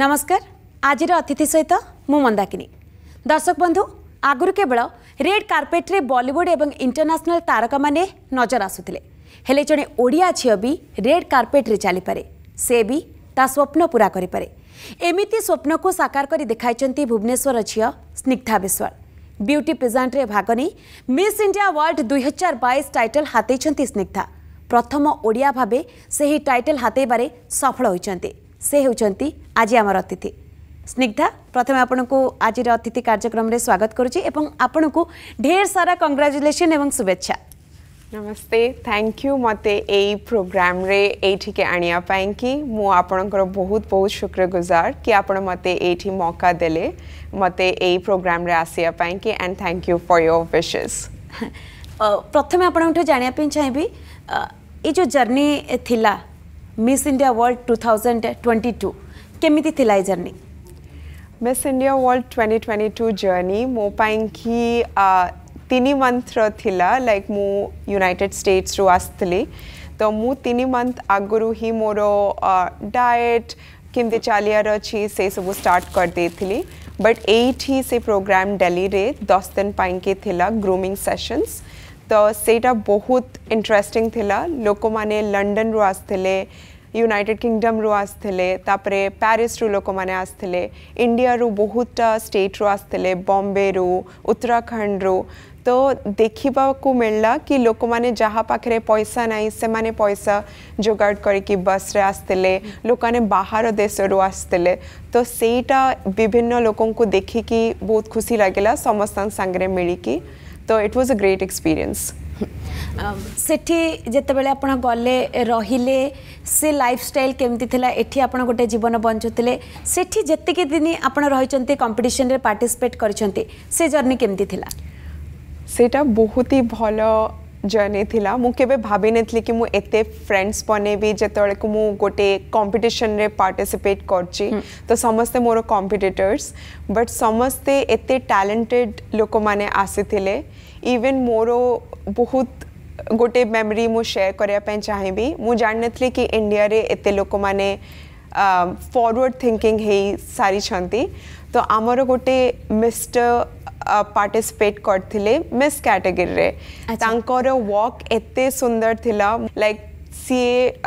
ନମସ୍କାର ଆଜିର ଅତିଥି ସହିତ ମୁଁ ମନ୍ଦାକିନୀ ଦର୍ଶକ ବନ୍ଧୁ ଆଗରୁ କେବଳ ରେଡ୍ କାର୍ପେଟ୍ରେ ବଲିଉଡ୍ ଏବଂ ଇଣ୍ଟରନ୍ୟାସନାଲ୍ ତାରକାମାନେ ନଜର ଆସୁଥିଲେ ହେଲେ ଜଣେ ଓଡ଼ିଆ ଝିଅ ବି ରେଡ୍ କାର୍ପେଟ୍ରେ ଚାଲିପାରେ ସେ ବି ତା ସ୍ୱପ୍ନ ପୂରା କରିପାରେ ଏମିତି ସ୍ୱପ୍ନକୁ ସାକାର କରି ଦେଖାଇଛନ୍ତି ଭୁବନେଶ୍ୱର ଝିଅ ସ୍ନିଗ୍ଧା ବିଶ୍ୱାଳ ବ୍ୟୁଟି ପ୍ରେଜାଣ୍ଟରେ ଭାଗ ନେଇ ମିସ୍ ଇଣ୍ଡିଆ ୱାର୍ଲଡ ଦୁଇହଜାର ବାଇଶ ଟାଇଟଲ୍ ହାତେଇଛନ୍ତି ସ୍ନିଗ୍ଧା ପ୍ରଥମ ଓଡ଼ିଆ ଭାବେ ସେହି ଟାଇଟଲ୍ ହାତେଇବାରେ ସଫଳ ହୋଇଛନ୍ତି से होती आज आम अतिथि स्निग्धा प्रथम आपको आज अतिथि कार्यक्रम में स्वागत कर ढेर सारा कंग्राचुलेसन और शुभेच्छा नमस्ते थैंक यू मत योग्राम ये आने कि मुंकर बहुत बहुत गुजार कि आप मत ये मौका दे मत योग्राम आसवापी कि and thank you for your wishes प्रथम आप जानापी चाहे ये जर्नी थिला मिस इंडिया वर्ल्ड टू केमिति थिला ए journey Miss India World 2022 journey मो पाइं की तीन मंथ थिला लाइक मु यूनाइटेड स्टेट्स रु आस्तली तो मु मंथ आगुरु ही मोर डाएट के चालियार अछि से सब स्टार्ट कर देथिली बट एठी से प्रोग्राम डेली रे 10 दिन पाइं के थिला ग्रूमिंग सेशंस ତ ସେଇଟା ବହୁତ ଇଣ୍ଟରେଷ୍ଟିଂ ଥିଲା ଲୋକମାନେ ଲଣ୍ଡନରୁ ଆସିଥିଲେ ୟୁନାଇଟେଡ଼ କିଙ୍ଗଡ଼ମ୍ରୁ ଆସିଥିଲେ ତାପରେ ପ୍ୟାରିସରୁ ଲୋକମାନେ ଆସିଥିଲେ ଇଣ୍ଡିଆରୁ ବହୁତଟା ଷ୍ଟେଟ୍ରୁ ଆସିଥିଲେ ବମ୍ବେରୁ ଉତ୍ତରାଖଣ୍ଡରୁ ତ ଦେଖିବାକୁ ମିଳିଲା କି ଲୋକମାନେ ଯାହା ପାଖରେ ପଇସା ନାହିଁ ସେମାନେ ପଇସା ଯୋଗାଡ଼ କରିକି ବସ୍ରେ ଆସିଥିଲେ ଲୋକମାନେ ବାହାର ଦେଶରୁ ଆସିଥିଲେ ତ ସେଇଟା ବିଭିନ୍ନ ଲୋକଙ୍କୁ ଦେଖିକି ବହୁତ ଖୁସି ଲାଗିଲା ସମସ୍ତଙ୍କ ସାଙ୍ଗରେ ମିଳିକି तो it was a great experience सेठी जितेबले आपण गले रहिले से लाइफस्टाइल केमती थिला एठी आपण गोटे जीवन बंचुतिले से जति के दिन आपण रहिचंती कंपटीशन रे पार्टिसिपेट जर्नी केमती थिला सेटा बहुत ही भल जर्नी थिला मु केबे भाबी नेथली कि मु एते फ्रेंड्स बने भी जेतळे को मु गोटे कंपटीशन रे पार्टिसिपेट करची हम्म। तो समस्त मोर कॉम्पिटिटर्स बट समस्ते एते टैलेंटेड लोक माने आसीथिले इवन मोर बहुत गोटे मेमोरी मु शेयर करया पे चाहेबी मु जाननेथली कि इंडिया रे एते लोक माने फॉरवर्ड थिंकिंग हे सारी छंती तो आमर गोटे मिस्टर पार्टिसिपेट करते मिस कैटेगरी तर वॉक एत सुंदर थी लाइक सीए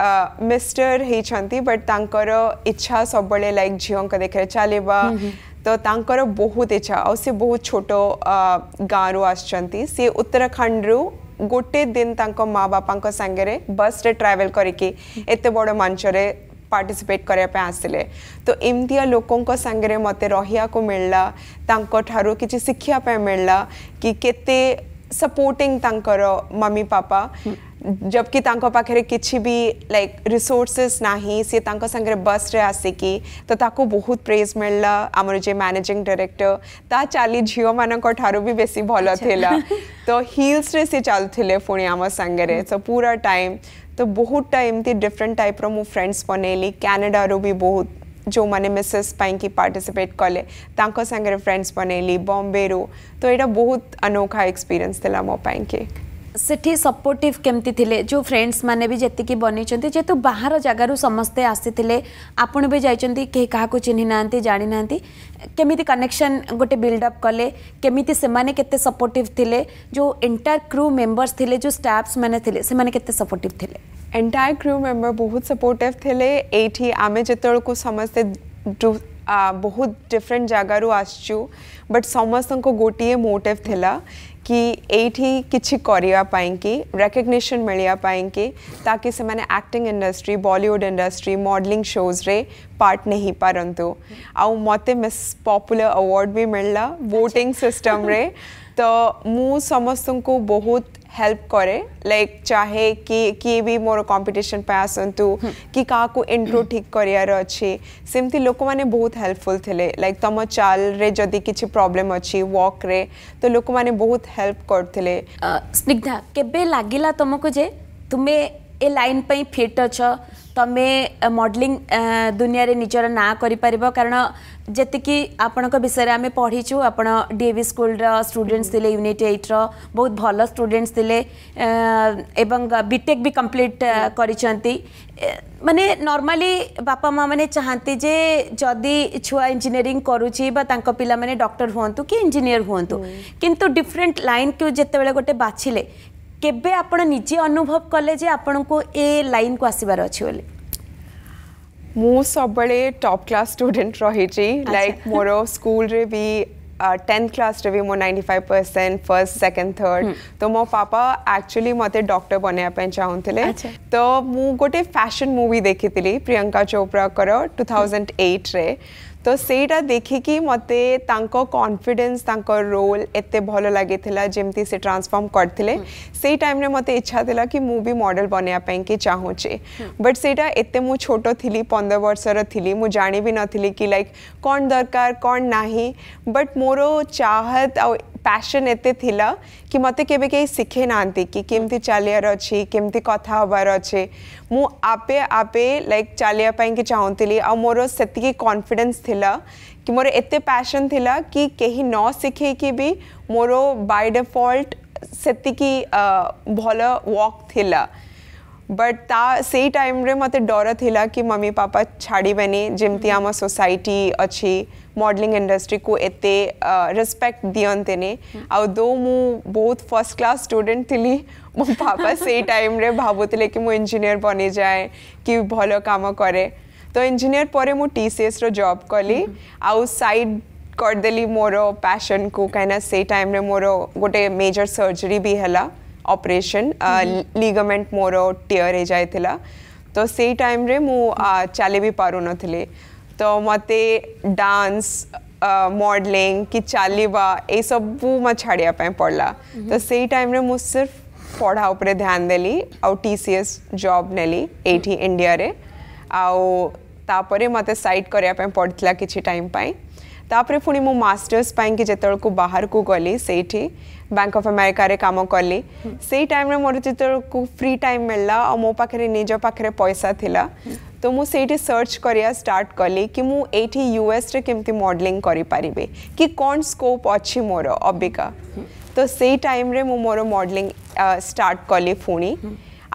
मिस्टर होती बट तर इच्छा सब लाइक झीवों देखे चल तो तर बहुत इच्छा आ बहुत छोट गाँव रु आस उत्तराखंड रु गोटे दिन तक माँ बापा सांगे बस ट्रावेल करते हम्म। बड़ मंच में पार्टिसिपेट करने आसिले तो एमती लोकों सांगे मत रही मिलला ठार कि शिखापी मिलला कि केते सपोर्टिंग तांकर मम्मी पापा जबकि किसी भी लाइक रिसोर्सेस ना सी तांको बस रे आसिकी तो ताको बहुत प्रेज मिलला आमर जे मैनेजिंग डायरेक्टर ता चाली झियो मानक भी बेसी भल अच्छा। थी तो हिल्स रे से चलुले पुणी आम सागर सो हम्म। पूरा टाइम तो बहुत टाइम एमती डिफरेंट टाइप रो मु फ्रेंड्स बनेली कनाडा रो भी बहुत जो मैंने मिसेस पाई की पार्टिसिपेट करले तांको फ्रेंड्स बनैली बम्बे रो तो यहाँ बहुत अनोखा एक्सपीरियंस थला मो पाई सिटी सपोर्टिव केमती थिले जो फ्रेंड्स माने भी जति की बनी छथि जेतु बाहर जगह रु समस्त आसी थिले आपन भी जाई छथि के का को चिन्ह नांती जानी नांती केमिति कनेक्शन गोटे बिल्ड अप करले केमिति से माने केते सपोर्टिव थिले जो एंटायर क्रू मेंबर्स थिले जो स्टाफ्स माने थिले से माने केते सपोर्टिव थिले एंटायर क्रू मेंबर बहुत सपोर्टिव थिले एठी आमे जतल को समस्त बहुत डिफरेंट जगह रु आछु बट समस्त को गोटिए मोटिव थिला कि एठी किसी करवाई रेकग्निशन कि ताकि से acting industry Bollywood industry modelling shows रे पार्ट नहीं पारंतु आउ मत मिस पॉपुलर अवार्ड भी मिलला वोटिंग अच्छा। सिस्टम रे तो मु समस्त को बहुत हेल्प करे लाइक चाहे कि किए भी मोर कंपटीशन पे आसतु कि काकु इंट्रो ठीक करियार अछि सेमति लोक माने बहुत हेल्पफुल थिले लाइक तम चाल रे जदि किछि प्रॉब्लम अछि वॉक रे तो लोक माने बहुत हेल्प करथिले स्निग्धा केबे लागिला तमको जे तुमे ए लाइन पई फिट अछ ତମେ ମଡ଼େଲିଂ ଦୁନିଆରେ ନିଜର ନାଁ କରିପାରିବ କାରଣ ଯେତିକି ଆପଣଙ୍କ ବିଷୟରେ ଆମେ ପଢ଼ିଛୁ ଆପଣ ଡିଏଭି ସ୍କୁଲର ଷ୍ଟୁଡେଣ୍ଟସ୍ ଥିଲେ ୟୁନିଟ୍ ଏଇଟ୍ର ବହୁତ ଭଲ ଷ୍ଟୁଡେଣ୍ଟସ୍ ଥିଲେ ଏବଂ ବିଟେକ୍ ବି କମ୍ପ୍ଲିଟ୍ କରିଛନ୍ତି ମାନେ ନର୍ମାଲି ବାପା ମାଆମାନେ ଚାହାନ୍ତି ଯେ ଯଦି ଛୁଆ ଇଞ୍ଜିନିୟରିଂ କରୁଛି ବା ତାଙ୍କ ପିଲାମାନେ ଡକ୍ଟର ହୁଅନ୍ତୁ କି ଇଞ୍ଜିନିୟର ହୁଅନ୍ତୁ କିନ୍ତୁ ଡିଫରେଣ୍ଟ ଲାଇନ୍କୁ ଯେତେବେଳେ ଗୋଟେ ବାଛିଲେ କେବେ ଆପଣ को ଅନୁଭବ କଲେ ଯେ ଆପଣଙ୍କୁ ଏ ଲାଇନ୍କୁ ଆସିବାର ଅଛି ବୋଲି ମୁଁ ସବୁବେଳେ ଟପ୍ କ୍ଲାସ୍ ଷ୍ଟୁଡେଣ୍ଟ ରହିଛି ଲାଇକ୍ ମୋର ସ୍କୁଲରେ ବି टेन्थ क्लास भी मोर ninety percent first second third तो मो पापा एक्चुअली मत डॉक्टर बनवाई चाहूले तो मु गोटे फैशन मूवी देखी प्रियंका चोपड़ा टू थाउजेंड एट्रे तो सहीटा देखिकी मत कन्फिडेन्स रोल एत भल लगे जमी से ट्रांसफर्म करते सही टाइम मत इच्छा था कि मुझे मडेल बनवाप चाहूचे बट से एत मुझ छोट थी पंदर वर्ष थी मुझे जाणी भी नी कि लाइक कौन दरकार कौन ना बट मोर चाहत आ पैशन एत कि मत के शिखे ना किमती चलियार अच्छे केमती अछि कथा हबार अच्छे मु आपे लाइक चालिया चाहूली कि आ मोर से कन्फिडेन्स कि मोर एत पैशन थी कि कहीं न सिखे कि भी मोर बाय डिफॉल्ट से भल वॉक थिला बट ता से टाइम रे मते डर थिला कि मम्मी पापा छाड़बेनि जमी हम्म। आम सोसाइटी अच्छी मॉडलिंग इंडस्ट्री को एत रेस्पेक्ट दियंतेने आउ दो मु बहुत फर्स्ट क्लास स्टूडेंट थी मो पापा से टाइम रे कि मुझे इंजीनियर बनी जाए कि भल कम कै तो इंजीनियर पर टी सी एस रब कली आउ सैड करदेली मोर पैशन को कहीं टाइम मोर गोटे मेजर सर्जरी भी है ऑपरेशन लिगामेंट मोर टीयर हो जाए तो से टाइम रे मु चली भी पार नी तो मत डांस मॉडलिंग कि चालिबा ए सब मु छाड़िया पड़ला हम्म। तो से टाइम रे मु सिर्फ पढ़ा ऊपर ध्यान देली आउ टीसीएस जॉब नेली एठी इंडिया हम्म। रे आउ तापरे मते साइड करिया पे पड़तला टाइम पाए तापरे फुनी कि जेतळ बाहर को गली सेठी बैंक ऑफ अमेरिका रे काम कली हम्म। से टाइम मोर जेतळ फ्री टाइम मिलला और मो पाखे निजो पाखरे पैसा थी तो मुझे सर्च करिया स्टार्ट कली कि मुझे यूएस केमती मडलींग करें कि कौन स्कोप अच्छी मोर अबिका तो से टाइम मोर मडलींग स्टार्ट कली पुणी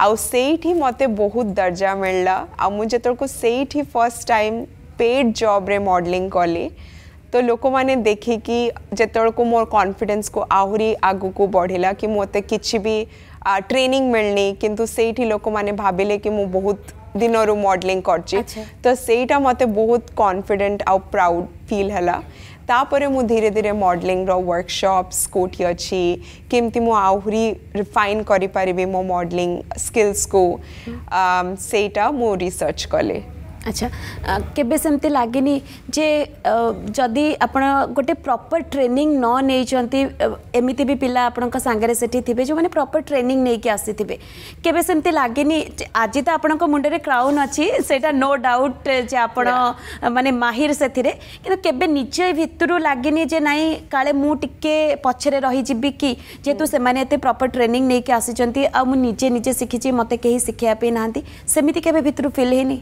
आईटी मत बहुत दर्जा मिलला आ मुझे जो से फर्स्ट टाइम पेड जब्रे मडलींग कली तो लोक मैंने देखिकी जोबू मोर कन्फिडेन्स को आहरी आग को बढ़ला कि मत कि भी ट्रेनिंग मिलनी किंतु से लोक मैंने भाविले कि मुझे बहुत ଦିନରୁ ମଡେଲିଂ କରିଛି ତ ସେଇଟା ମୋତେ ବହୁତ କନଫିଡେଣ୍ଟ ଆଉ ପ୍ରାଉଡ଼ ଫିଲ୍ ହେଲା ତାପରେ ମୁଁ ଧୀରେ ଧୀରେ ମଡେଲିଂର ୱାର୍କସପ୍ସ କେଉଁଠି ଅଛି କେମିତି ମୁଁ ଆହୁରି ରିଫାଇନ୍ କରିପାରିବି ମୋ ମଡେଲିଂ ସ୍କିଲ୍ସକୁ ସେଇଟା ମୁଁ ରିସର୍ଚ୍ଚ କଲି আচ্ছা কেবে সেমতি লাগিনি যে যদি আপন গোটে প্রপর ট্রেনিং ন নেইচন্তি এমিতি বি পিলা আপনক সাঙ্গরে সেটি থিবে যে মানে প্রপর ট্রেনিং নেইকি আসিথিবে কেবে সেমতি লাগিনি আজি তো আপনক মুন্ডরে ক্রাউন অছি সেটা নো ডাউট যে আপন মানে মাহির সেথিরে কিন্তু কেবে নিজ ভিতরু লাগিনি যে নাই কালে মু টিকে পছরে রহি যিবি কি যেহেতু সেমানে এতে প্রপর ট্রেনিং নেইকি আসিচন্তি আ মু নিজে নিজে শিখিছি মতে কেহি শিখিয়া পে নাহান্তি সেমিতি কেবে ভিতরু ফিল হেনি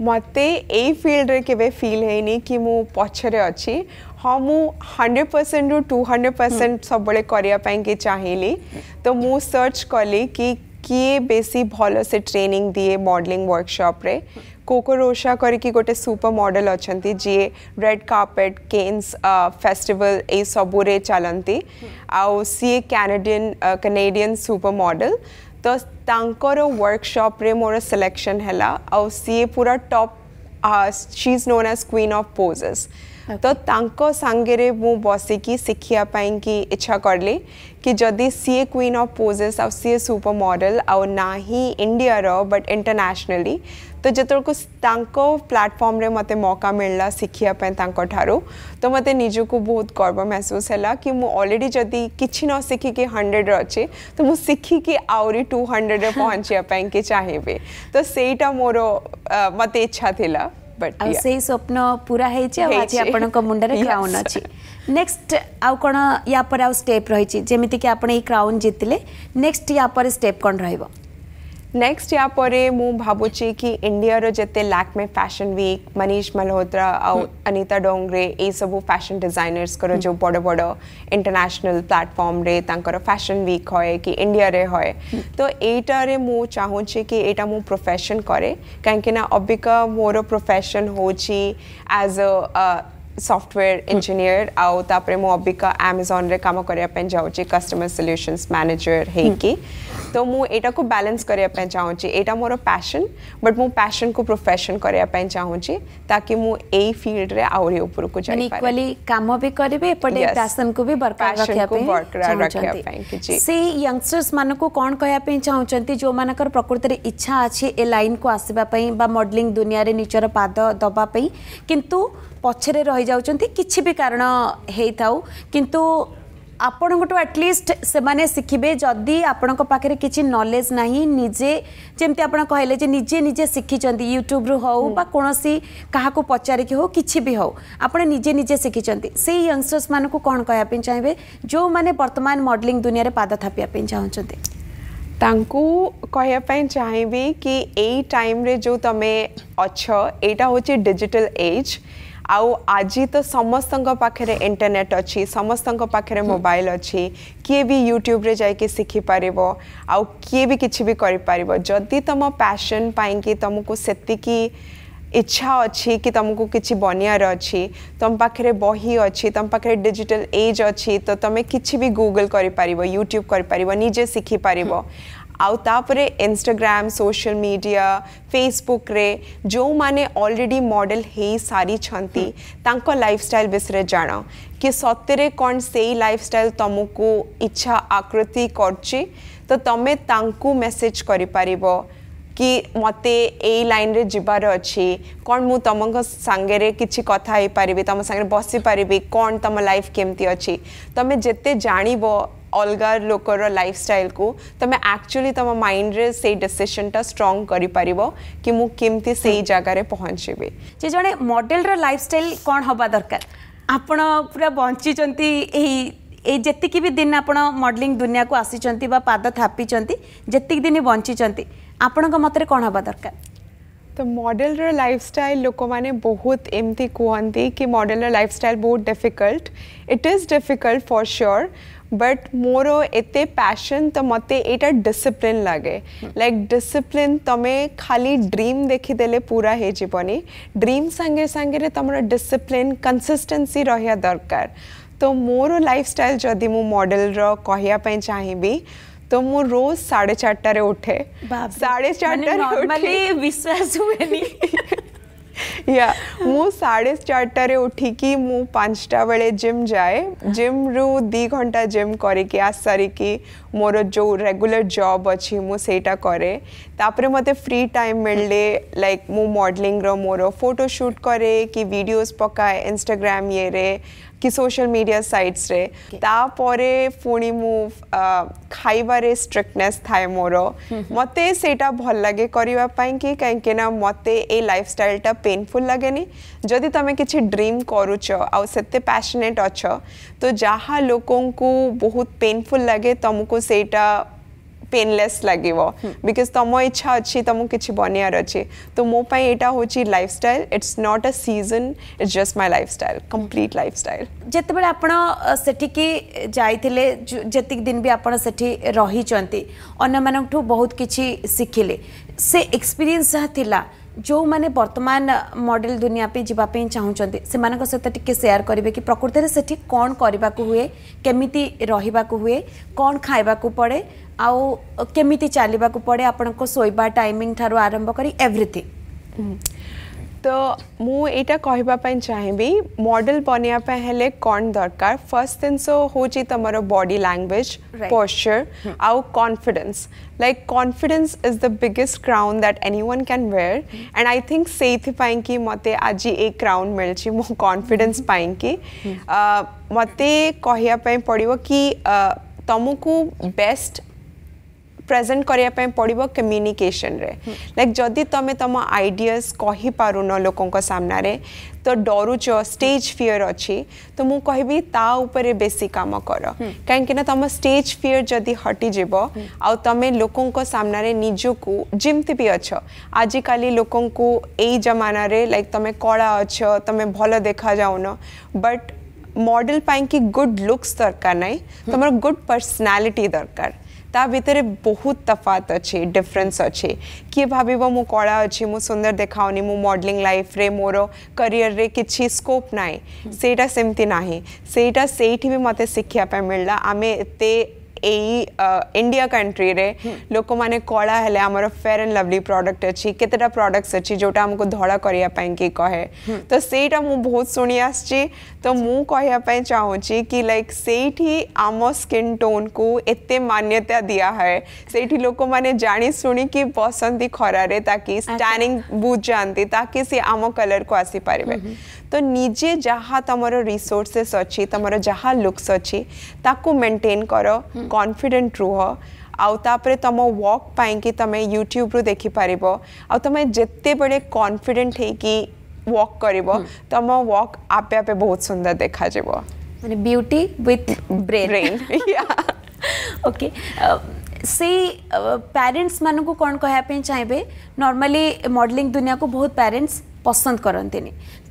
मत यही फिल्ड में केवे फिल होनी कि मु पचरे अच्छी हाँ मु हंड्रेड परसेंट रू टू हंड्रेड परसेंट सब करने चाहली तो मु सर्च कली कि किए बेस भल से ट्रेनिंग दिए मॉडलिंग वर्कशॉप रे कोको रोशा करके गोटे सुपर मॉडल अच्छा जी रेड कार्पेट केन्स फेस्टिवल ये सबुरे चलती आउ सी कैनेडियन कनेडियन सुपर मॉडल तो तांकर वर्कशॉप रे मोर सिलेक्शन है सी पूरा top she is known as queen of poses तो सांगे रे मु बसिकी शिखापी कि इच्छा करले कि जदि सीए क्वीन ऑफ पोजेस आ सीए सुपर मॉडल आउ ना ही इंडिया रो बट इंटरनेशनली तो जो प्लाटफर्म मत मौका मिलला शिखापू तो मत निजी बहुत गर्व महसूस है कि अलरेडी जदि कि न शिखिकी हंड्रेड अच्छे तो मुझे शिखिकी आउरी टू हंड्रेड पहुँचापी चाहिए तो सहीटा मोर मत इच्छा थी बट ଆଉ ସେଇ ସ୍ୱପ୍ନ ପୁରା ହେଇଛି ଆଉ ଆଜି ଆପଣଙ୍କ ମୁଣ୍ଡରେ କ୍ରାଉନ୍ ଅଛି ନେକ୍ସଟ ଆଉ କ'ଣ ୟା ପରେ ଆଉ ଷ୍ଟେପ୍ ରହିଛି ଯେମିତିକି ଆପଣ ଏଇ କ୍ରାଉନ୍ ଜିତିଲେ ନେକ୍ସଟ ୟା ପରେ ଷ୍ଟେପ୍ କ'ଣ ରହିବ नेक्स्ट या पर मु कि इंडिया रो जेते फैशन वीक मनीष मल्होत्रा आउ हम्म। अनिता डोंगरे ए सब फैशन डिजाइनर्स कर जो बड़ बड़ इंटरनेशनल प्लेटफॉर्म रे फैशन वीक होए कि इंडिया रे होए हम्म। तो ये मुझे मु कि यहाँ मु प्रोफेशन करे काहे अबिका मोर प्रोफेशन होची एज अ सफ्टवेयर इंजीनियर आउे मुझ अबिका आमाजन कम करने चाहिए कस्टमर सल्यूशंस मैनेजर हो कि तो मुझे यटा को बैलेन्स करने चाहिए यहाँ मोर पैसन बट मो पैसन को प्रफेसन करने चाहिए ताकि मुझे फिल्ड में आहरी उपर को यंगस्टर्स मानक कौन कहना चाहते जो मान प्रकृत इच्छा अच्छे ए लाइन को आसपापी मडलींग दुनिया निजर पाद दबापी कितना ପଛରେ ରହିଯାଉଛନ୍ତି କିଛି ବି କାରଣ ହେଇଥାଉ କିନ୍ତୁ ଆପଣଙ୍କଠୁ ଆଟଲିଷ୍ଟ ସେମାନେ ଶିଖିବେ ଯଦି ଆପଣଙ୍କ ପାଖରେ କିଛି ନଲେଜ ନାହିଁ ନିଜେ ଯେମିତି ଆପଣ କହିଲେ ଯେ ନିଜେ ନିଜେ ଶିଖିଛନ୍ତି ୟୁଟ୍ୟୁବରୁ ହଉ ବା କୌଣସି କାହାକୁ ପଚାରିକି ହଉ କିଛି ବି ହଉ ଆପଣ ନିଜେ ନିଜେ ଶିଖିଛନ୍ତି ସେଇ ୟଙ୍ଗଷ୍ଟର୍ସମାନଙ୍କୁ କ'ଣ କହିବା ପାଇଁ ଚାହିଁବେ ଯେଉଁମାନେ ବର୍ତ୍ତମାନ ମଡ଼େଲିଂ ଦୁନିଆରେ ପାଦ ଥାପିବା ପାଇଁ ଚାହୁଁଛନ୍ତି ତାଙ୍କୁ କହିବା ପାଇଁ ଚାହିଁବି କି ଏଇ ଟାଇମ୍ରେ ଯେଉଁ ତମେ ଅଛ ଏଇଟା ହେଉଛି ଡିଜିଟାଲ ଏଜ୍ ଆଉ ଆଜି ତ ସମସ୍ତଙ୍କ ପାଖରେ ଇଣ୍ଟରନେଟ୍ ଅଛି ସମସ୍ତଙ୍କ ପାଖରେ ମୋବାଇଲ ଅଛି କିଏ ବି ୟୁଟ୍ୟୁବରେ ଯାଇକି ଶିଖିପାରିବ ଆଉ କିଏ ବି କିଛି ବି କରିପାରିବ ଯଦି ତୁମ ପ୍ୟାସନ୍ ପାଇଁକି ତୁମକୁ ସେତିକି ଇଚ୍ଛା ଅଛି କି ତୁମକୁ କିଛି ବନିବାର ଅଛି ତୁମ ପାଖରେ ବହି ଅଛି ତୁମ ପାଖରେ ଡିଜିଟାଲ ଏଜ୍ ଅଛି ତ ତୁମେ କିଛି ବି ଗୁଗଲ କରିପାରିବ ୟୁଟ୍ୟୁବ୍ କରିପାରିବ ନିଜେ ଶିଖିପାରିବ आउ तापर सोशल मीडिया फेसबुक रे जो माने ऑलरेडी मॉडल हो सारी छंती तांको लाइफस्टाइल बिसरे जानो कि सत्यरे कौन से लाइफ स्टाइल तुमको इच्छा आकृति कर तो तमे मेसेज कर कि मत ए लाइन रे जिबार अछि कौन मु तमंग संगे रे किछि कथा हे पारिबे तम कौन तुम लाइफ केमती अछि तमे जिते जानिबो ଅଲଗା ଲୋକର ଲାଇଫଷ୍ଟାଇଲକୁ ତୁମେ ଆକ୍ଚୁଆଲି ତୁମ ମାଇଣ୍ଡରେ ସେଇ ଡିସିସନଟା ଷ୍ଟ୍ରଙ୍ଗ କରିପାରିବ କି ମୁଁ କେମିତି ସେଇ ଜାଗାରେ ପହଞ୍ଚିବି ଯେ ଜଣେ ମଡେଲର ଲାଇଫଷ୍ଟାଇଲ କ'ଣ ହେବା ଦରକାର ଆପଣ ପୁରା ବଞ୍ଚିଛନ୍ତି ଏହି ଏଇ ଯେତିକି ବି ଦିନ ଆପଣ ମଡେଲିଂ ଦୁନିଆକୁ ଆସିଛନ୍ତି ବା ପାଦ ଥାପିଛନ୍ତି ଯେତିକି ଦିନ ବଞ୍ଚିଛନ୍ତି ଆପଣଙ୍କ ମତରେ କ'ଣ ହେବା ଦରକାର तो मॉडल रो लाइफस्टाइल लोक माने बहुत एमती कहते कि मॉडल रो लाइफस्टाइल बहुत difficult it is difficult for sure but मोर एते पैशन तो मत एटा डिसिप्लिन लगे लाइक डिसिप्लिन तुम्हें खाली ड्रीम देखीदे पूरा हो जीवनी ड्रीम संगे सांगे तुम तमरो डिसिप्लिन कंसिस्टेंसी दरकार तो मोर लाइफ स्टाइल जदि मुडेल रही चाहे तो मु रोज साढ़े चार उठे साढ़े चार विश्वास हुए या मु साढ़े उठी उठिकी मु पांचटा बेले जिम जाए जिम रु दी घंटा जिम आ सर कि मोर जो रेगुलर जॉब अच्छी मु सेटा करे तापर मते फ्री टाइम मिलले लाइक मु मॉडलिंग रो मोर फोटो शूट करे कि वीडियोस पकाए इंस्टाग्राम ये रे कि सोशल मीडिया सैट्स तापर पी मु खाइबार स्ट्रिक्टनेस थाए मोर मत से भल लगे करने कहीं मत ये लाइफ स्टाइलटा पेनफुल लगे जदि तुम कि ड्रीम करुच आते पैशनेट अच तो जहाँ लोक बहुत पेनफुल लगे तुमको सेटा पेनलेस लगे बिकज तुम इच्छा अच्छी तुम कि बनबार अच्छे तो मो यहाँ हूँ lifestyle it's not a season it's just my lifestyle complete lifestyle जितेबाला आपड़ से जाते जीक दिन भी आपठी रही अन्न अन्य बहुत किसी शिखिले से एक्सपीरियंस जहाँ ଯେଉଁମାନେ ବର୍ତ୍ତମାନ ମଡ଼େଲ ଦୁନିଆ ପାଇଁ ଯିବା ପାଇଁ ଚାହୁଁଛନ୍ତି ସେମାନଙ୍କ ସହିତ ଟିକେ ସେୟାର କରିବେ କି ପ୍ରକୃତରେ ସେଠି କ'ଣ କରିବାକୁ ହୁଏ କେମିତି ରହିବାକୁ ହୁଏ କ'ଣ ଖାଇବାକୁ ପଡ଼େ ଆଉ କେମିତି ଚାଲିବାକୁ ପଡ଼େ ଆପଣଙ୍କ ଶୋଇବା ଟାଇମିଂ ଠାରୁ ଆରମ୍ଭ କରି ଏଭ୍ରିଥିଙ୍ଗ ତ ମୁଁ ଏଇଟା କହିବା ପାଇଁ ଚାହିଁବି ମଡ଼େଲ ବନେଇବା ପାଇଁ ହେଲେ କ'ଣ ଦରକାର ଫର୍ଷ୍ଟ ଜିନିଷ ହେଉଛି ତୁମର ବଡି ଲାଙ୍ଗୁଏଜ ପୋଶ୍ଚର ଆଉ confidence like confidence is the biggest crown that anyone can wear mm-hmm. and i think saithi painki mate aji a crown milchi mo confidence mm-hmm. painki mm-hmm. Uh, mate kahia pai padibo ki तुमको uh, best. Present करने पड़ो communication रे like जदि तुम तुम ideas कही पार लोक सान तो डरुच स्टेज फियर अच्छी तो मुझे ता बेस कम कर कहीं तुम स्टेज फियर जदि हटिज आम लोकों निज को जमती भी अच आजिकल लोक जमान लाइक तुम कला अच तुम भल देखा जाऊन बट मॉडल मडेल कि गुड लुक्स दरकार नहीं तुम गुड पर्सनालीटी दरकार ତା ଭିତରେ ବହୁତ ତଫାତ ଅଛି ଡିଫରେନ୍ସ ଅଛି କିଏ ଭାବିବ ମୁଁ କଳା ଅଛି ମୁଁ ସୁନ୍ଦର ଦେଖାଉନି ମୁଁ ମଡ଼େଲିଂ ଲାଇଫ୍ରେ ମୋର କରିୟରରେ କିଛି ସ୍କୋପ୍ ନାହିଁ ସେଇଟା ସେମିତି ନାହିଁ ସେଇଟା ସେଇଠି ବି ମୋତେ ଶିଖିବା ପାଇଁ ମିଳିଲା ଆମେ ଏତେ इंडिया कंट्री रे लोक मैंने कला है आम फेयर एंड लवली प्रडक्ट अच्छी केत प्रडक्ट अच्छी जो आमको धड़ करवाई हम्म। तो तो अच्छा। कि कहे तो सहीटा मुझे बहुत शुणी आस तो मुझे चाहूँगी कि लाइक से आम स्किन टोन को एत मान्यता दिया है से लोक मैंने जाशु कि बसंती खरारे ताकि स्टानिंग बुझ जाती ताकि सी आम कलर को आसी पारे हम्म, हम्म। तो निजे जहाँ तुम रिसोर्सेस अच्छी तुम जहाँ लुक्स अच्छी ताकू मेंटेन कर कॉन्फिडेंट रुह आउ तुम वॉक पाई तुम यूट्यूब रु देखिपार आम जिते बड़े कॉन्फिडेंट होकि वॉक कर तुम वॉक आपे आपे बहुत सुंदर देखा मैं ब्यूटी विथ ब्रेन ओके से पेरेंट्स को कौन कहवाप चाहिए नॉर्मली मॉडलिंग दुनिया को बहुत पेरेंट्स पसंद करते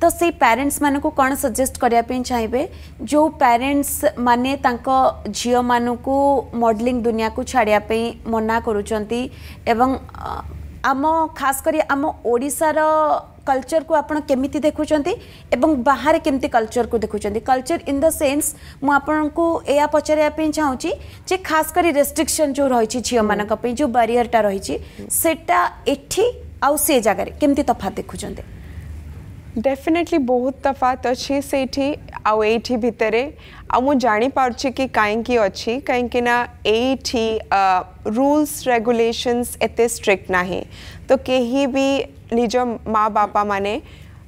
तो से पेरेंट्स मान को कौन सजेस्ट करने चाहिए जो पेरेंट्स माने मैंने झील मान को मॉडलिंग दुनिया को छाड़ियाप मना करूँ एवं आम खासकर आम ओडार कल्चर को आप केमी देखुं बाहर केमती कल्चर को देखुं कल्चर इन द सेन्स मुझे यह पचार चाहिए जे खासकर रेस्ट्रिक्शन जो रही झील मानी जो बारिटा रही हम्म। से जगह केमती तफात देखुंट डेफिनेटली बहुत तफात अच्छे से आई भितर आपचे कि कहीं अच्छी कहीं रूल्स रेगुलेशंस एत स्ट्रिक्ट ना तो कहीं भी निज माँ बापा मैंने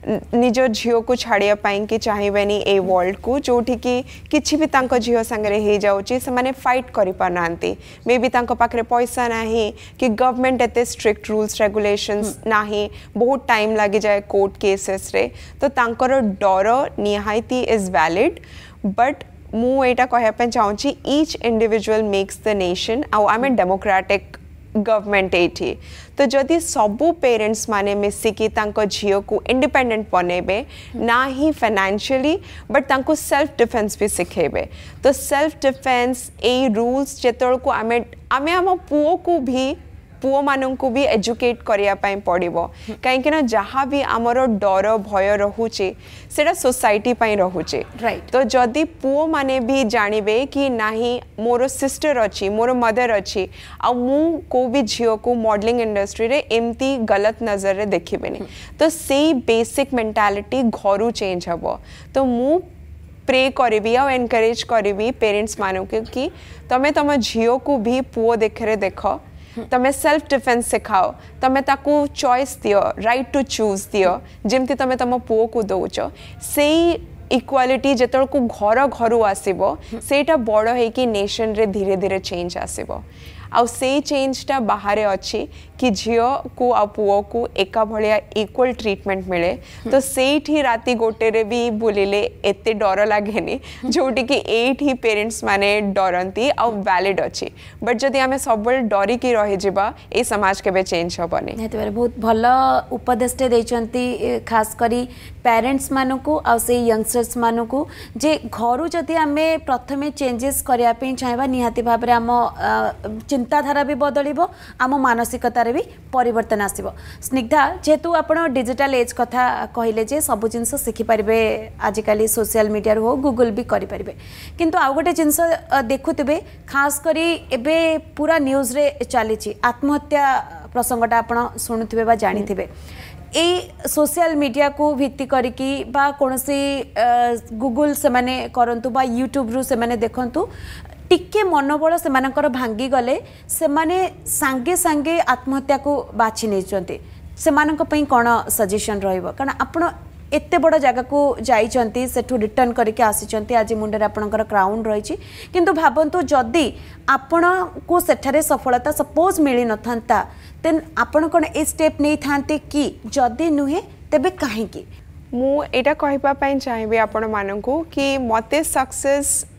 निज झी को छाड़ापाई कि चाहिए नहीं वर्ल्ड को जोटि की किसी भी झील सागर हो जाने फाइट कर पार ना मे बी पाखे पैसा ना कि गवर्नमेंट एत स्ट्रिक्ट रूल्स रेगुलेशंस हम्म। ना बहुत टाइम लग जाए कोर्ट केसेस रे तो डर निहाती इज वैलिड बट मुझा कहना चाहूँगी each individual makes the nation आउ आम ए डेमोक्राटिक गवर्नमेंट ये तो जदि सबू पेरेंट्स मैंने मिसिकी झील को इंडिपेंडेंट बनइबे ना ही फाइनेंशियली बट सेल्फ डिफेन्स भी सिखेबे तो सेल्फ डिफेन्स ए रूल्स जिते को आम आम पुओ को भी पुओ को भी एजुकेट करने पड़ो कहीं जहाँ भी आमर डर भय रोचे सेटा सोसाइटी पई रईट तो जदि पुओ माने भी जानिबे कि नाही मोर सिस्टर अच्छी मोर मदर अच्छी आ मु को भी झियो को मॉडलिंग इंडस्ट्री में एमती गलत नजर रे देखिबेनी तो सेई बेसिक मेन्टालीटी घर चेंज हबो तो मु प्रे करिबी आ एनकरेज करिबी पेरेंट्स मानु कि तुम तुम झियो को भी पुओ देखे देख તમે સેલ્ફ ડિફેન્સ શીખાઓ તમે તાકુ ચોઇસ દિઓ રાઇટ ટુ ચૂઝ દિઓ જેમતી તમે તમ પુઓકુ દઉଛ ସେଇ ଇକ୍ୱାଲିଟି ଯେତେବେଳକୁ ଘର ଘରୁ ଆସିବ ସେଇଟା ବଡ଼ ହେଇକି ନେସନରେ ଧୀରେ ଧୀରେ ଚେଞ୍ଜ ଆସିବ ଆଉ ସେଇ ଚେଞ୍ଜଟା ବାହାରେ ଅଛି कि झीओकू आ पुओकू एका भलिया इक्वल ट्रिटमेंट मिले तो सेठी राति गोटेरे भी बुलिले एते डर लगे जोटी कि एठी पेरेंट्स माने डरंती आ वैलिड अछि बट जदि आम सब डरी कि ए समाज केबे चेंज होबनी बहुत भल उपदेशटे दैचंती पेरेन्ट्स करी पेरेंट्स मानकू आ से जे घरु जदि आमे प्रथमे चेंजेस करिया पे चाहबा निहाती भाबरे आम चिंताधारा भी बदलिबो आम मानसिकता ଜୀବନରେ ବି ପରିବର୍ତ୍ତନ ଆସିବ ସ୍ନିଗ୍ଧା ଯେହେତୁ ଆପଣ ଡିଜିଟାଲ ଏଜ୍ କଥା କହିଲେ ଯେ ସବୁ ଜିନିଷ ଶିଖିପାରିବେ ଆଜିକାଲି ସୋସିଆଲ ମିଡ଼ିଆରୁ ହଉ ଗୁଗୁଲ ବି କରିପାରିବେ କିନ୍ତୁ ଆଉ ଗୋଟେ ଜିନିଷ ଦେଖୁଥିବେ ଖାସ କରି ଏବେ ପୁରା ନ୍ୟୁଜ୍ରେ ଚାଲିଛି ଆତ୍ମହତ୍ୟା ପ୍ରସଙ୍ଗଟା ଆପଣ ଶୁଣୁଥିବେ ବା ଜାଣିଥିବେ ଏଇ ସୋସିଆଲ ମିଡ଼ିଆକୁ ଭିତ୍ତି କରିକି ବା କୌଣସି ଗୁଗୁଲ ସେମାନେ କରନ୍ତୁ ବା ୟୁଟ୍ୟୁବରୁ ସେମାନେ ଦେଖନ୍ତୁ টিকে মনোবল সেমানকর ভাঙ্গিগলে সেমানে সাঙ্গে সাঙ্গে আত্মহত্যাকু বাছি নেইছন্তি সেমানক পই কোন সাজেশন রহিব কারণ আপন এতে বড় জায়গাকু যাইছন্তি সেঠু রিটার্ন করিকি আসিছন্তি আজি মুন্ডরে আপনকৰ ক্রাউন ৰৈছি কিন্তু ভাবন্তু যদি আপনকু সেঠারে সফলতা সাপোজ মিলি নথান্তা দেন আপন কোন এই স্টেপ নেই থান্তে কি যদি নুহে তেবে কাহিকি मुटा कहवापी चाहिए आपण मानक कि मत सक्से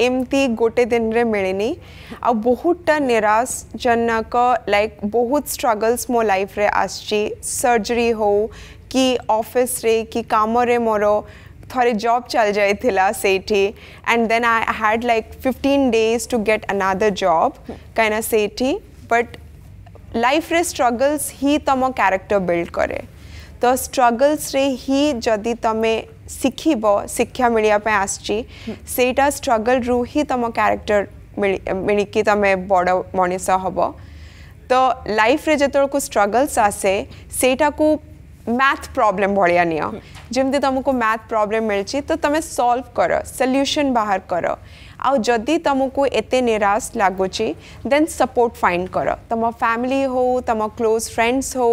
एमती गोटे दिन में मिलनी आ बहुतटा निराशजनक लाइक बहुत स्ट्रगल्स मो लाइफ रे सर्जरी हो कि ऑफिस रे कि काम मोर थे जॉब चल जाए से and then I had like fifteen days to get another job कहीं से बट लाइफ रे स्ट्रगल्स ही तुम क्यारेक्टर बिल्ड कै तो स्ट्रगल्स रे ही जदि तुम्हें शिख शिक्षा मिलवाप आईटा स्ट्रगल रु ही तुम क्यारेक्टर मिलिक तुम बड़ मनीष हम तो लाइफ रे जो स्ट्रगल्स आसे से मैथ प्रॉब्लम भाया नि जमी तुमको मैथ प्रॉब्लम मिली तो तुम सॉल्व कर सल्यूशन बाहर कर आदि तुमको एत निराश लगुच देन सपोर्ट फाइंड कर तुम फैमिली हो तुम क्लोज फ्रेंड्स हो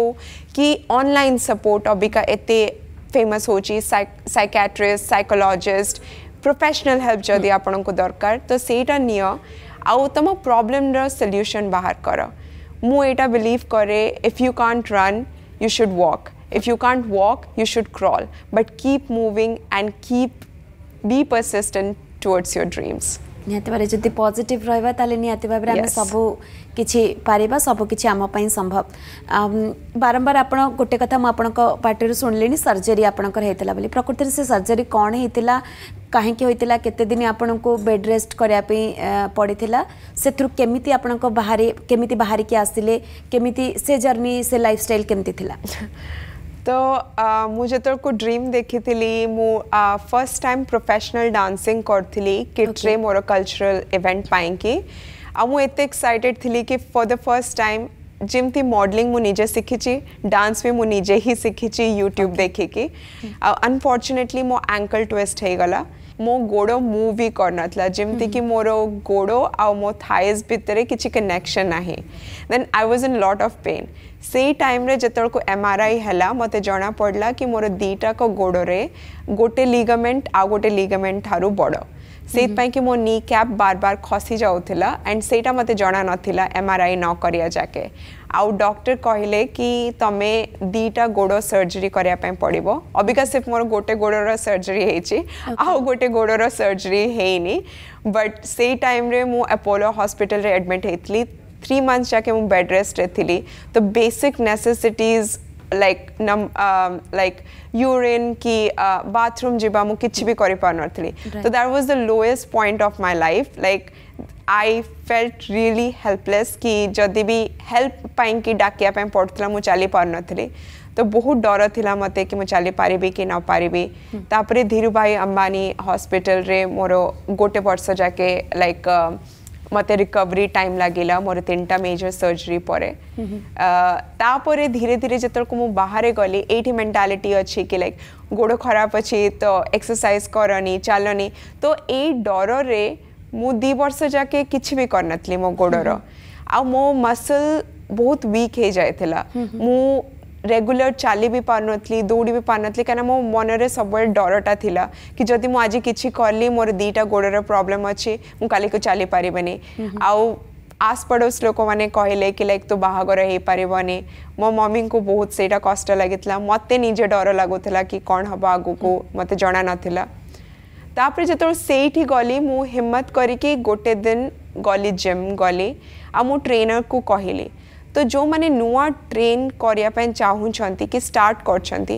कि ऑनलाइन सपोर्ट अबिका एत फेमस हो सैकैट्रिस्ट साइकोलॉजिस्ट प्रोफेशनल हेल्प जदि आपन को दरकार तो सहीटा नि तुम प्रॉब्लम रो बाहर कर मुटा बिलिव बिलीव करे if you can't run you should walk if you can't walk you should crawl but keep moving and keep be persistent towards your dreams. निहतिभा जब पजिटिव रहा निहतिभा सब किसी पार सब किमें संभव बारंबार आप गोटे कथा मुझे पार्टी शुणिले सर्जरी आपंकर प्रकृति से सर्जरी कौन होता कहीं केतेदिन आपन को बेड रेस्ट करने पड़ी से केमी आपण बाहर केमी बाहर की आसिले केमी से जर्नी से लाइफ स्टाइल केमती तो आ, मुझे तो को ड्रीम देखी थी मु फर्स्ट टाइम प्रोफेशनल डांसिंग करी किट्रे okay. मोर कल्चरल इवेंट पाई मुझे एक्साइटेड थी कि फर द फर्स्ट टाइम जमी मॉडलिंग मुझे शिखी डांस भी मुझे ही शिखी यूट्यूब okay. देखिकी अनफर्चुनेटली मो आंकल ट्विस्ट हो गला मो गोड़ मुव भी कर नाला मतलब जमती हम्म। कि मोर गोड़ आम थायज भितर कि कनेक्शन ना then I was in lot of pain से टाइम रे जत को एमआरआई हला मते जना पड़ा कि मोर दीटा को गोड़ रे गोटे लिगामेंट आ गोटे लिगामेंट थारू बड़ से हम्म। कि मो नी कैप बार बार खसी जाऊला एंड सेटा मते जाना नथिला एमआरआई न करिया जाके आउ डक्टर कहले कि तुम्हें दीटा गोड़ सर्जरी करने पड़ो अबिका सिर्फ मोर गोटे गोड़ सर्जरी हो आउ गोटे गोड़र सर्जरी होनी बट से टाइम मु अपोलो हस्पिटाल एडमिट होती थ्री मंथ्स जाके मुझे बेड रेस्ट थी तो बेसिक नेसेसिटीज लाइक नम लाइक यूरिन कि बाथरूम जावा मुझे किसी भी कर तो that was the lowest point of my life like I felt really helpless कि जदि भी हेल्प पाई डाकिया पड़ता मुझे चली पार नी तो बहुत डर था मत कि मुझे पारि कि न पारि हम्म। धीरू भाई अंबानी हस्पिटाल मोर गोटे वर्ष जाके लाइक मत रिकवरी टाइम लगे मोर तीन टा मेजर सर्जरी पर तापर धीरे धीरे जिते बाहर गली ये मेन्टालीटी अच्छी कि लाइक गोड़ खराब अच्छी तो एक्सरसाइज करनी चलनी तो ये डर मु दि वर्ष जाके किछ भी कर नथली मो गोडर आ मो मसल बहुत वीक हे जाय थिला मु रेगुलर चली भी पार नथली दौड़ी भी पार नथली कना मो मन रे सब वे डरटा थिला कि जदि मु आज किछ करली मोर दीटा गोडर प्रॉब्लम अछि मु काली को चली पारिबेनी आ आस पड़ोस लोक मैंने कहले कि लाइक तू बाहर हो पारे मो मम्मी को बहुत सही कष्ट लगी मत निजे डर लगुला कि कौन हाँ आग को मत जाना नाला तापर जो से गली मु हिम्मत करके गोटे दिन गली जिम गली आ मु ट्रेनर को कहली तो जो मैंने नुआ ट्रेन करने चाहूँ कि स्टार्ट कर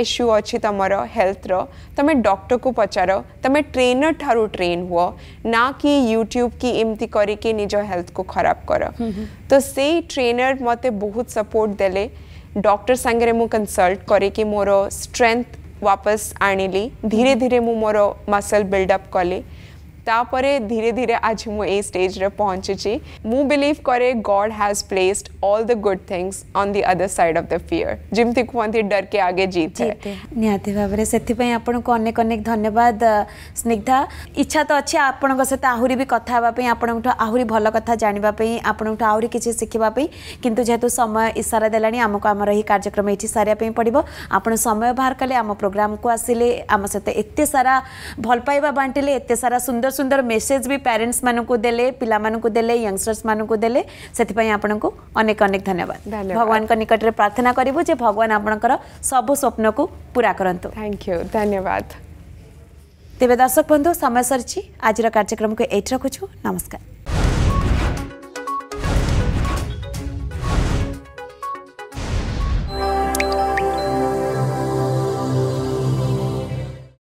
इश्यू अच्छे तुम हेल्थर तुम्हें डक्टर को पचार तुम ट्रेनर ठार ट्रेन हुआ ना कि यूट्यूब की एमती करके को खराब कर तो से ट्रेनर मत बहुत सपोर्ट दे डॉक्टर सांगे मुझे कनसल्ट करके मोर स्ट्रेंथ वापस आने ली धीरे धीरे मु मोर मसल बिल्डअप कली ତାପରେ ଧୀରେ ଧୀରେ ଆଜି ମୁଁ ଏଇ ଷ୍ଟେଜ୍ରେ ପହଞ୍ଚିଛି ମୁଁ ବିଲିଭ୍ କରେ God has placed all the good things on the other side of the fear ଯେମିତି କୁହନ୍ତି ଡର କେ ଆଗେ ଜିତ୍ ନିହାତି ଭାବରେ ସେଥିପାଇଁ ଆପଣଙ୍କୁ ଅନେକ ଅନେକ ଧନ୍ୟବାଦ ସ୍ନିଗ୍ଧା ଇଚ୍ଛା ତ ଅଛି ଆପଣଙ୍କ ସହିତ ଆହୁରି ବି କଥା ହେବା ପାଇଁ ଆପଣଙ୍କଠୁ ଆହୁରି ଭଲ କଥା ଜାଣିବା ପାଇଁ ଆପଣଙ୍କଠୁ ଆହୁରି କିଛି ଶିଖିବା ପାଇଁ କିନ୍ତୁ ଯେହେତୁ ସମୟ ଇସାରା ଦେଲାଣି ଆମକୁ ଆମର ଏହି କାର୍ଯ୍ୟକ୍ରମ ଏଠି ସାରିବା ପାଇଁ ପଡ଼ିବ ଆପଣ ସମୟ ବାହାର କଲେ ଆମ ପ୍ରୋଗ୍ରାମକୁ ଆସିଲେ ଆମ ସହିତ ଏତେ ସାରା ଭଲ ପାଇବା ବାଣ୍ଟିଲେ ଏତେ ସାରା ସୁନ୍ଦର सुंदर सुंदर मेसेज भी पेरेंट्स मानक दे पाक देले यंगस्टर्स मानक दे से आपको अनेक अनेक धन्यवाद भगवान को निकट रे प्रार्थना करूँ जे भगवान आपणकर सब स्वप्न को पूरा करूँ थैंक यू धन्यवाद देवदासक दर्शक बंधु समय सरी आज कार्यक्रम को ये रखुଛୁ नमस्कार